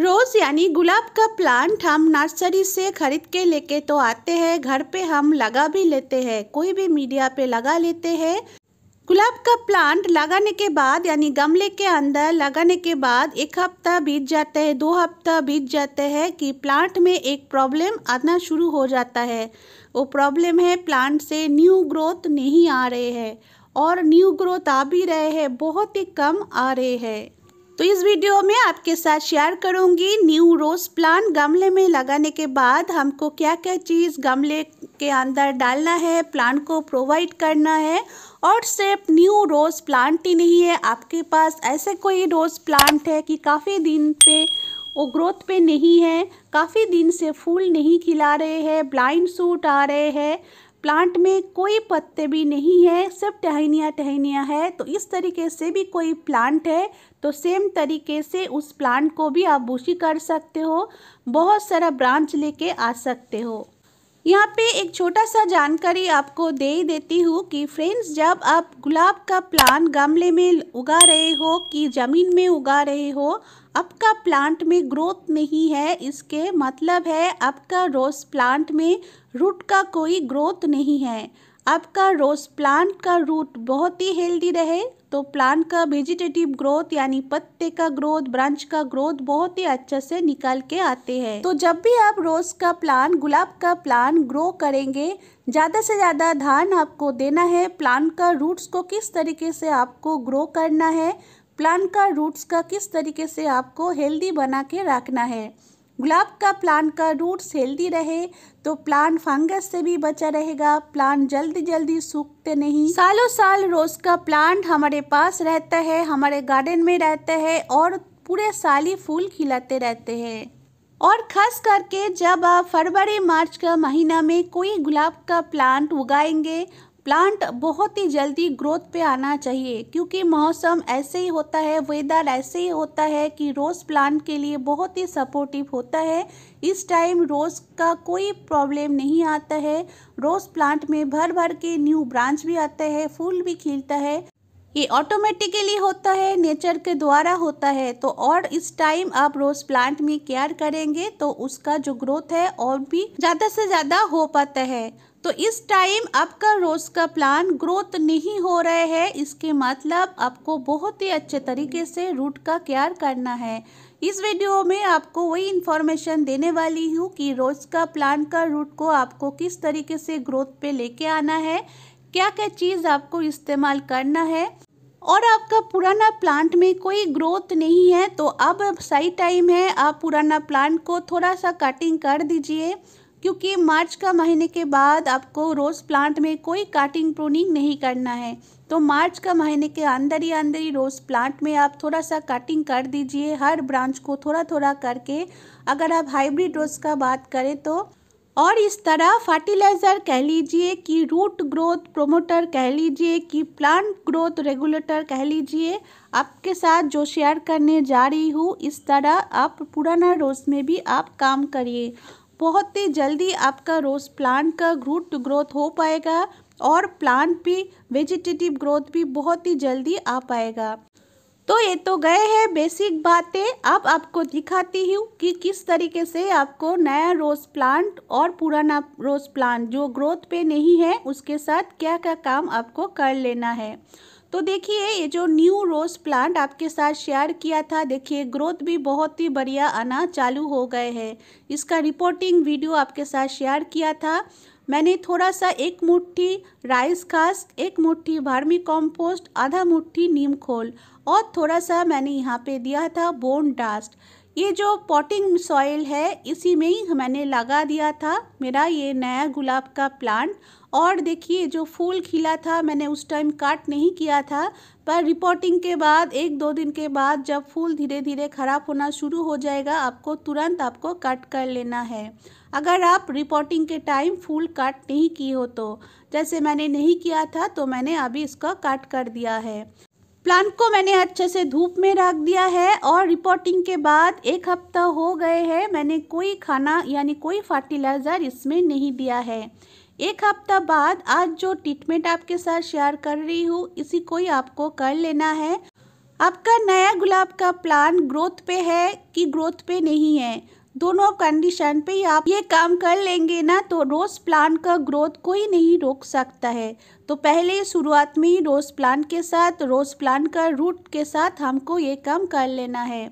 रोज़ यानी गुलाब का प्लांट हम नर्सरी से ख़रीद के लेके तो आते हैं घर पे हम लगा भी लेते हैं कोई भी मीडिया पे लगा लेते हैं गुलाब का प्लांट लगाने के बाद यानी गमले के अंदर लगाने के बाद एक हफ्ता बीत जाते हैं दो हफ्ता बीत जाते हैं कि प्लांट में एक प्रॉब्लम आना शुरू हो जाता है वो प्रॉब्लम है प्लांट से न्यू ग्रोथ नहीं आ रहे हैं और न्यू ग्रोथ आ भी रहे हैं बहुत ही कम आ रहे हैं तो इस वीडियो में आपके साथ शेयर करूंगी न्यू रोज़ प्लांट गमले में लगाने के बाद हमको क्या क्या चीज़ गमले के अंदर डालना है प्लांट को प्रोवाइड करना है और सिर्फ न्यू रोज़ प्लांट ही नहीं है आपके पास ऐसे कोई रोज़ प्लांट है कि काफ़ी दिन पे वो ग्रोथ पे नहीं है काफ़ी दिन से फूल नहीं खिला रहे हैं ब्लाइंड सूट आ रहे हैं प्लांट में कोई पत्ते भी नहीं है सब टहनियाँ टहनियाँ है तो इस तरीके से भी कोई प्लांट है तो सेम तरीके से उस प्लांट को भी आप बूशी कर सकते हो बहुत सारा ब्रांच लेके आ सकते हो यहाँ पे एक छोटा सा जानकारी आपको दे ही देती हूँ कि फ्रेंड्स जब आप गुलाब का प्लान गमले में उगा रहे हो कि ज़मीन में उगा रहे हो आपका प्लांट में ग्रोथ नहीं है इसके मतलब है आपका रोज़ प्लांट में रूट का कोई ग्रोथ नहीं है आपका रोज़ प्लांट का रूट बहुत ही हेल्दी रहे तो प्लांट का वेजिटेटिव ग्रोथ यानी पत्ते का ग्रोथ ब्रांच का ग्रोथ बहुत ही अच्छे से निकाल के आते हैं तो जब भी आप रोज का प्लांट गुलाब का प्लांट ग्रो करेंगे ज़्यादा से ज़्यादा ध्यान आपको देना है प्लांट का रूट्स को किस तरीके से आपको ग्रो करना है प्लांट का रूट्स का किस तरीके से आपको हेल्दी बना के रखना है गुलाब का प्लांट का रूट्स हेल्दी रहे तो प्लांट फंगस से भी बचा रहेगा प्लांट जल्दी जल्दी सूखते नहीं सालों साल रोज का प्लांट हमारे पास रहता है हमारे गार्डन में रहता है और पूरे साल ही फूल खिलाते रहते हैं और खास करके जब आप फरवरी मार्च का महीना में कोई गुलाब का प्लांट उगाएंगे प्लांट बहुत ही जल्दी ग्रोथ पे आना चाहिए क्योंकि मौसम ऐसे ही होता है वेदर ऐसे ही होता है कि रोज़ प्लांट के लिए बहुत ही सपोर्टिव होता है इस टाइम रोज़ का कोई प्रॉब्लम नहीं आता है रोज़ प्लांट में भर भर के न्यू ब्रांच भी आते हैं फूल भी खिलता है ये ऑटोमेटिकली होता है नेचर के द्वारा होता है तो और इस टाइम आप रोज प्लांट में केयर करेंगे तो उसका जो ग्रोथ है और भी ज़्यादा से ज़्यादा हो पाता है तो इस टाइम आपका रोज़ का प्लान ग्रोथ नहीं हो रहा है इसके मतलब आपको बहुत ही अच्छे तरीके से रूट का केयर करना है इस वीडियो में आपको वही इन्फॉर्मेशन देने वाली हूँ कि रोज़ का प्लान का रूट को आपको किस तरीके से ग्रोथ पे लेके आना है क्या क्या चीज़ आपको इस्तेमाल करना है और आपका पुराना प्लांट में कोई ग्रोथ नहीं है तो अब सही टाइम है आप पुराना प्लांट को थोड़ा सा कटिंग कर दीजिए क्योंकि मार्च का महीने के बाद आपको रोज़ प्लांट में कोई काटिंग प्रूनिंग नहीं करना है तो मार्च का महीने के अंदर ही अंदर ही रोज़ प्लांट में आप थोड़ा सा कटिंग कर दीजिए हर ब्रांच को थोड़ा थोड़ा करके अगर आप हाइब्रिड रोज़ का बात करें तो और इस तरह फर्टिलाइज़र कह लीजिए कि रूट ग्रोथ प्रोमोटर कह लीजिए कि प्लांट ग्रोथ रेगुलेटर कह लीजिए आपके साथ जो शेयर करने जा रही हूँ इस तरह आप पुराना रोज में भी आप काम करिए बहुत ही जल्दी आपका रोज़ प्लांट का रूट ग्रोथ हो पाएगा और प्लांट भी वेजिटेटिव ग्रोथ भी बहुत ही जल्दी आ पाएगा तो ये तो गए हैं बेसिक बातें अब आपको दिखाती हूँ कि किस तरीके से आपको नया रोज़ प्लांट और पुराना रोज़ प्लांट जो ग्रोथ पे नहीं है उसके साथ क्या क्या काम आपको कर लेना है तो देखिए ये जो न्यू रोज़ प्लांट आपके साथ शेयर किया था देखिए ग्रोथ भी बहुत ही बढ़िया आना चालू हो गए हैं इसका रिपोर्टिंग वीडियो आपके साथ शेयर किया था मैंने थोड़ा सा एक मुट्ठी राइस खास एक मुट्ठी भार्मी कॉम्पोस्ट आधा मुट्ठी नीम खोल और थोड़ा सा मैंने यहाँ पे दिया था बोन डास्ट ये जो पॉटिंग सॉइल है इसी में ही मैंने लगा दिया था मेरा ये नया गुलाब का प्लांट और देखिए जो फूल खिला था मैंने उस टाइम काट नहीं किया था पर रिपोर्टिंग के बाद एक दो दिन के बाद जब फूल धीरे धीरे ख़राब होना शुरू हो जाएगा आपको तुरंत आपको कट कर लेना है अगर आप रिपोर्टिंग के टाइम फूल काट नहीं की हो तो जैसे मैंने नहीं किया था तो मैंने अभी इसका काट कर दिया है प्लांट को मैंने अच्छे से धूप में रख दिया है और रिपोर्टिंग के बाद एक हफ्ता हो गए हैं मैंने कोई खाना यानी कोई फर्टिलाइज़र इसमें नहीं दिया है एक हफ्ता बाद आज जो ट्रीटमेंट आपके साथ शेयर कर रही हूँ इसी को ही आपको कर लेना है आपका नया गुलाब का प्लान ग्रोथ पे है कि ग्रोथ पे नहीं है दोनों कंडीशन पे आप ये काम कर लेंगे ना तो रोज़ प्लान का ग्रोथ कोई नहीं रोक सकता है तो पहले शुरुआत में ही रोज़ प्लान के साथ रोज़ प्लान का रूट के साथ हमको ये काम कर लेना है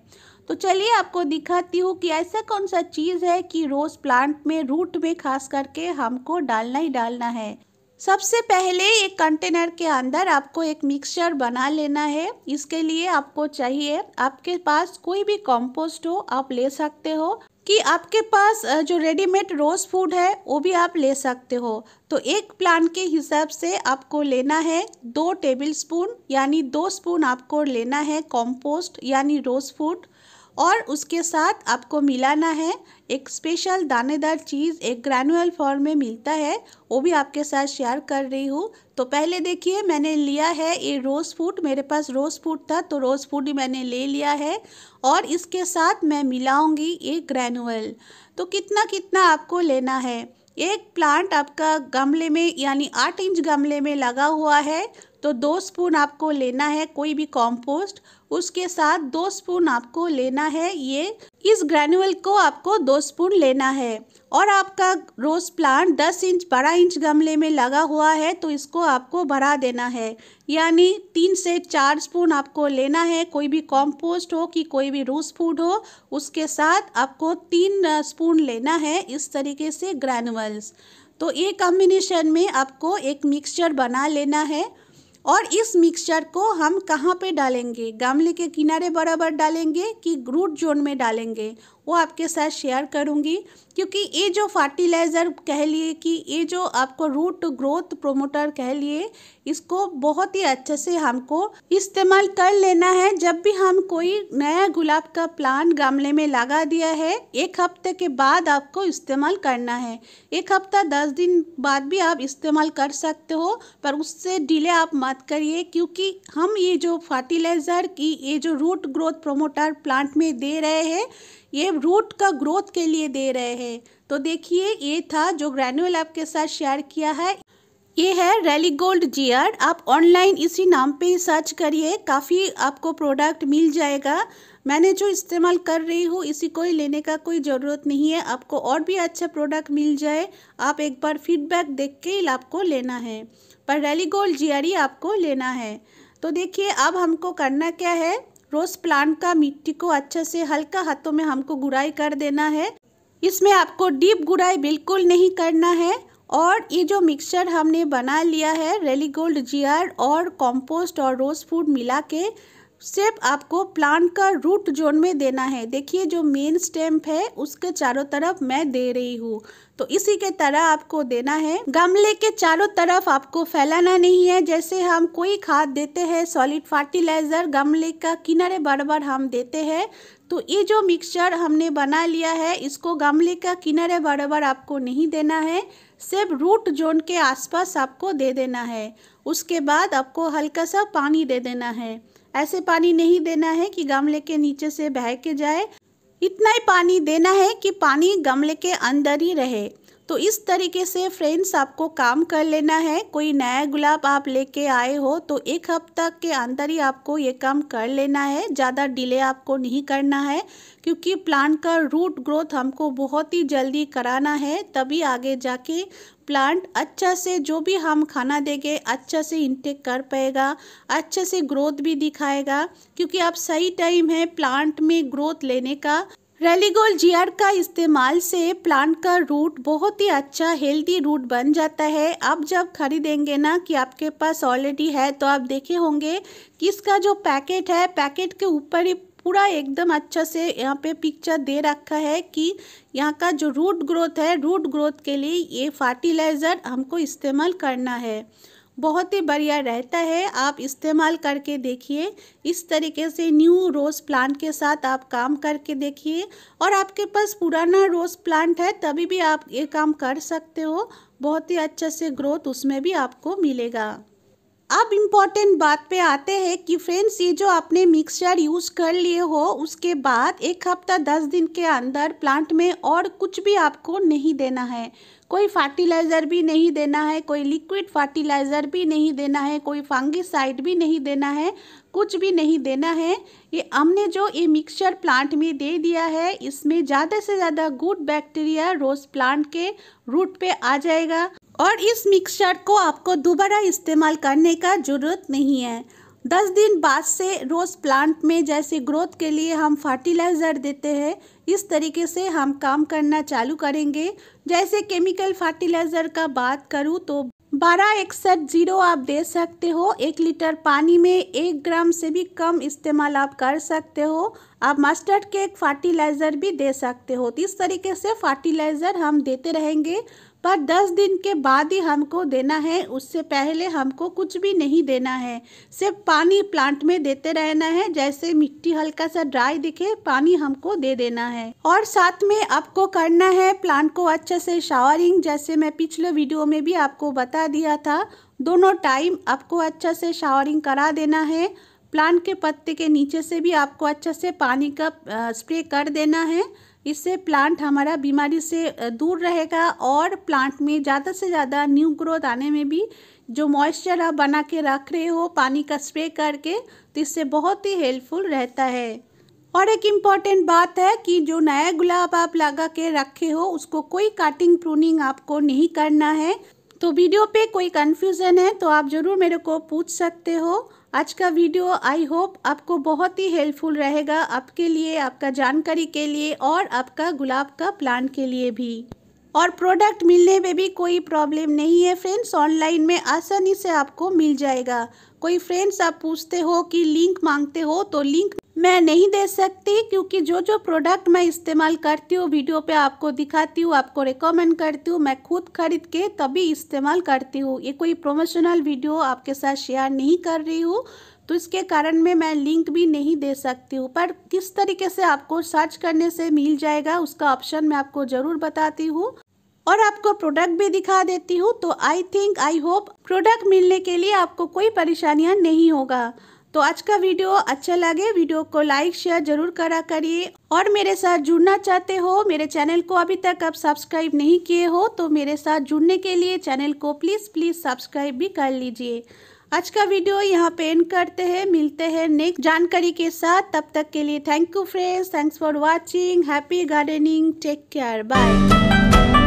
तो चलिए आपको दिखाती हूँ कि ऐसा कौन सा चीज़ है कि रोज़ प्लांट में रूट में खास करके हमको डालना ही डालना है सबसे पहले एक कंटेनर के अंदर आपको एक मिक्सचर बना लेना है इसके लिए आपको चाहिए आपके पास कोई भी कंपोस्ट हो आप ले सकते हो कि आपके पास जो रेडीमेड रोज़ फूड है वो भी आप ले सकते हो तो एक प्लांट के हिसाब से आपको लेना है दो टेबल स्पून यानी दो स्पून आपको लेना है कंपोस्ट यानी रोज़ फूड और उसके साथ आपको मिलाना है एक स्पेशल दानेदार चीज़ एक ग्रैनुअल फॉर्म में मिलता है वो भी आपके साथ शेयर कर रही हूँ तो पहले देखिए मैंने लिया है ये रोज़ फूड मेरे पास रोज़ फूड था तो रोज़ फूड ही मैंने ले लिया है और इसके साथ मैं मिलाऊँगी ये ग्रैनुअल तो कितना कितना आपको लेना है एक प्लांट आपका गमले में यानी आठ इंच गमले में लगा हुआ है तो दो स्पून आपको लेना है कोई भी कॉम्पोस्ट उसके साथ दो स्पून आपको लेना है ये इस ग्रैनुअल को आपको दो स्पून लेना है और आपका रोज़ प्लांट 10 इंच बारह इंच गमले में लगा हुआ है तो इसको आपको भरा देना है यानी तीन से चार स्पून आपको लेना है कोई भी कॉम्पोस्ट हो कि कोई भी रूस फूड हो उसके साथ आपको तीन स्पून लेना है इस तरीके से ग्रैनुअल्स तो ये कॉम्बिनेशन में आपको एक मिक्सचर बना लेना है और इस मिक्सचर को हम कहाँ पे डालेंगे गमले के किनारे बराबर डालेंगे कि ग्रूट जोन में डालेंगे वो आपके साथ शेयर करूँगी क्योंकि ये जो फर्टिलाइज़र कह लिए कि ये जो आपको रूट ग्रोथ प्रोमोटर कह लिए इसको बहुत ही अच्छे से हमको इस्तेमाल कर लेना है जब भी हम कोई नया गुलाब का प्लांट गमले में लगा दिया है एक हफ्ते के बाद आपको इस्तेमाल करना है एक हफ्ता दस दिन बाद भी आप इस्तेमाल कर सकते हो पर उससे डिले आप मत करिए क्योंकि हम ये जो फर्टिलाइज़र की ये जो रूट ग्रोथ प्रोमोटर प्लांट में दे रहे हैं ये रूट का ग्रोथ के लिए दे रहे हैं तो देखिए ये था जो ग्रैनुअल आपके साथ शेयर किया है ये है रैली गोल्ड जीआर आप ऑनलाइन इसी नाम पे ही सर्च करिए काफ़ी आपको प्रोडक्ट मिल जाएगा मैंने जो इस्तेमाल कर रही हूँ इसी को ही लेने का कोई ज़रूरत नहीं है आपको और भी अच्छा प्रोडक्ट मिल जाए आप एक बार फीडबैक देख के ही आपको लेना है पर रैली गोल्ड जी आपको लेना है तो देखिए अब हमको करना क्या है रोज़ प्लांट का मिट्टी को अच्छे से हल्का हाथों में हमको गुड़ाई कर देना है इसमें आपको डीप गुड़ाई बिल्कुल नहीं करना है और ये जो मिक्सचर हमने बना लिया है रेली गोल्ड जीआर और कंपोस्ट और रोज़ फूड मिला के स्टेप आपको प्लांट का रूट जोन में देना है देखिए जो मेन स्टेम्प है उसके चारों तरफ मैं दे रही हूँ तो इसी के तरह आपको देना है गमले के चारों तरफ आपको फैलाना नहीं है जैसे हम कोई खाद देते हैं सॉलिड फर्टिलाइजर गमले का किनारे बराबर हम देते हैं तो ये जो मिक्सचर हमने बना लिया है इसको गमले का किनारे बराबर आपको नहीं देना है सिर्फ रूट जोन के आसपास आपको दे देना है उसके बाद आपको हल्का सा पानी दे देना है ऐसे पानी नहीं देना है कि गमले के नीचे से बह के जाए इतना ही पानी देना है कि पानी गमले के अंदर ही रहे तो इस तरीके से फ्रेंड्स आपको काम कर लेना है कोई नया गुलाब आप लेके आए हो तो एक हफ्ता के अंदर ही आपको ये काम कर लेना है ज़्यादा डिले आपको नहीं करना है क्योंकि प्लांट का रूट ग्रोथ हमको बहुत ही जल्दी कराना है तभी आगे जाके प्लांट अच्छा से जो भी हम खाना देंगे अच्छा से इंटेक कर पाएगा अच्छे से ग्रोथ भी दिखाएगा क्योंकि आप सही टाइम है प्लांट में ग्रोथ लेने का रेलीगोल जीआर का इस्तेमाल से प्लांट का रूट बहुत ही अच्छा हेल्दी रूट बन जाता है आप जब खरीदेंगे ना कि आपके पास ऑलरेडी है तो आप देखे होंगे कि इसका जो पैकेट है पैकेट के ऊपर ही पूरा एकदम अच्छा से यहाँ पे पिक्चर दे रखा है कि यहाँ का जो रूट ग्रोथ है रूट ग्रोथ के लिए ये फर्टिलाइज़र हमको इस्तेमाल करना है बहुत ही बढ़िया रहता है आप इस्तेमाल करके देखिए इस तरीके से न्यू रोज़ प्लांट के साथ आप काम करके देखिए और आपके पास पुराना रोज़ प्लांट है तभी भी आप ये काम कर सकते हो बहुत ही अच्छे से ग्रोथ उसमें भी आपको मिलेगा अब इम्पॉर्टेंट बात पे आते हैं कि फ्रेंड्स ये जो आपने मिक्सचर यूज़ कर लिए हो उसके बाद एक हफ्ता दस दिन के अंदर प्लांट में और कुछ भी आपको नहीं देना है कोई फर्टिलाइज़र भी नहीं देना है कोई लिक्विड फर्टिलाइज़र भी नहीं देना है कोई फंगिसाइड भी नहीं देना है कुछ भी नहीं देना है ये हमने जो ये मिक्सचर प्लांट में दे दिया है इसमें ज़्यादा से ज़्यादा गुड बैक्टीरिया रोज़ प्लांट के रूट पे आ जाएगा और इस मिक्सचर को आपको दोबारा इस्तेमाल करने का ज़रूरत नहीं है दस दिन बाद से रोज़ प्लांट में जैसे ग्रोथ के लिए हम फर्टिलाइज़र देते हैं इस तरीके से हम काम करना चालू करेंगे जैसे केमिकल फर्टिलाइज़र का बात करूँ तो बारह इकसठ जीरो आप दे सकते हो एक लीटर पानी में एक ग्राम से भी कम इस्तेमाल आप कर सकते हो आप मस्टर्ड के एक फर्टिलाइज़र भी दे सकते हो तो इस तरीके से फर्टिलाइज़र हम देते रहेंगे पर 10 दिन के बाद ही हमको देना है उससे पहले हमको कुछ भी नहीं देना है सिर्फ पानी प्लांट में देते रहना है जैसे मिट्टी हल्का सा ड्राई दिखे पानी हमको दे देना है और साथ में आपको करना है प्लांट को अच्छे से शावरिंग जैसे मैं पिछले वीडियो में भी आपको बता दिया था दोनों टाइम आपको अच्छा से शावरिंग करा देना है प्लांट के पत्ते के नीचे से भी आपको अच्छे से पानी का स्प्रे कर देना है इससे प्लांट हमारा बीमारी से दूर रहेगा और प्लांट में ज़्यादा से ज़्यादा न्यू ग्रोथ आने में भी जो मॉइस्चर आप बना के रख रहे हो पानी का स्प्रे करके तो इससे बहुत ही हेल्पफुल रहता है और एक इम्पॉर्टेंट बात है कि जो नया गुलाब आप लगा के रखे हो उसको कोई काटिंग प्रूनिंग आपको नहीं करना है तो वीडियो पे कोई कन्फ्यूज़न है तो आप ज़रूर मेरे को पूछ सकते हो आज का वीडियो आई होप आपको बहुत ही हेल्पफुल रहेगा आपके लिए आपका जानकारी के लिए और आपका गुलाब का प्लांट के लिए भी और प्रोडक्ट मिलने में भी कोई प्रॉब्लम नहीं है फ्रेंड्स ऑनलाइन में आसानी से आपको मिल जाएगा कोई फ्रेंड्स आप पूछते हो कि लिंक मांगते हो तो लिंक मैं नहीं दे सकती क्योंकि जो जो प्रोडक्ट मैं इस्तेमाल करती हूँ वीडियो पे आपको दिखाती हूँ आपको रिकमेंड करती हूँ मैं खुद खरीद के तभी इस्तेमाल करती हूँ ये कोई प्रमोशनल वीडियो आपके साथ शेयर नहीं कर रही हूँ तो इसके कारण में मैं लिंक भी नहीं दे सकती हूँ पर किस तरीके से आपको सर्च करने से मिल जाएगा उसका ऑप्शन मैं आपको ज़रूर बताती हूँ और आपको प्रोडक्ट भी दिखा देती हूँ तो I think I hope product मिलने के लिए आपको कोई परेशानियाँ नहीं होगा तो आज का वीडियो अच्छा लगे वीडियो को लाइक शेयर जरूर करा करिए और मेरे साथ जुड़ना चाहते हो मेरे चैनल को अभी तक आप सब्सक्राइब नहीं किए हो तो मेरे साथ जुड़ने के लिए चैनल को प्लीज़ प्लीज़ सब्सक्राइब भी कर लीजिए आज का वीडियो यहाँ पे एंड करते हैं मिलते हैं नेक्स्ट जानकारी के साथ तब तक के लिए thank you friends thanks for watching happy gardening take care bye